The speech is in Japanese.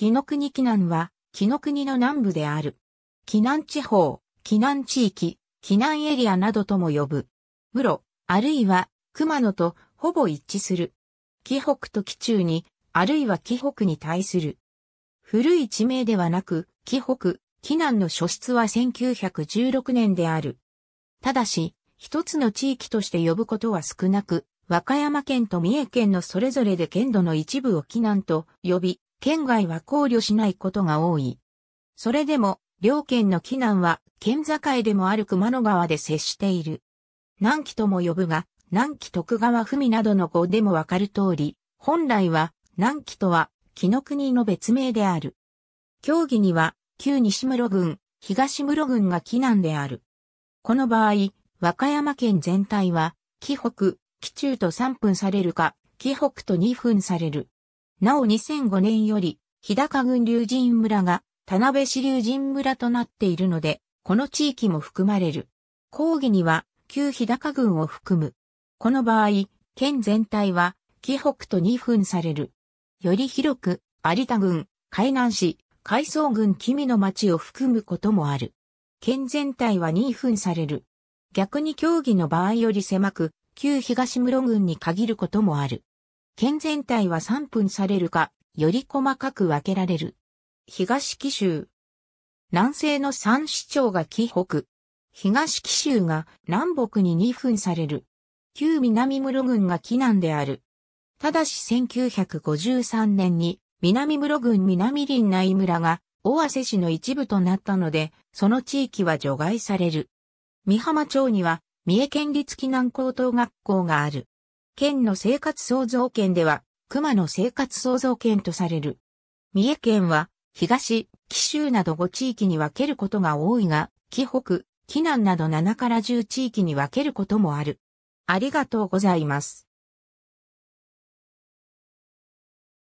紀の国紀南は、紀の国の南部である。紀南地方、紀南地域、紀南エリアなどとも呼ぶ。室、あるいは、熊野とほぼ一致する。紀北と紀中に、あるいは紀北に対する。古い地名ではなく、紀北、紀南の初出は1916年である。ただし、一つの地域として呼ぶことは少なく、和歌山県と三重県のそれぞれで県土の一部を紀南と呼び、県外は考慮しないことが多い。それでも、両県の紀南は県境でもある熊野川で接している。南紀とも呼ぶが、南紀徳川文などの語でもわかる通り、本来は南紀とは紀の国の別名である。競技には旧西室郡、東室郡が紀南である。この場合、和歌山県全体は、紀北、紀中と3分されるか、紀北と2分される。なお2005年より、日高郡竜神村が田辺市竜神村となっているので、この地域も含まれる。講義には、旧日高郡を含む。この場合、県全体は、紀北と二分される。より広く、有田郡、海南市、海藻郡君の町を含むこともある。県全体は2分される。逆に競技の場合より狭く、旧東室郡に限ることもある。県全体は3分されるか、より細かく分けられる。東紀州。南西の三市町が紀北。東紀州が南北に2分される。旧南室郡が紀南である。ただし1953年に南室郡南林内村が尾鷲市の一部となったので、その地域は除外される。三浜町には三重県立紀南高等学校がある。県の生活創造圏では、熊の生活創造圏とされる。三重県は、東、紀州など5地域に分けることが多いが、紀北、紀南など7から10地域に分けることもある。ありがとうございます。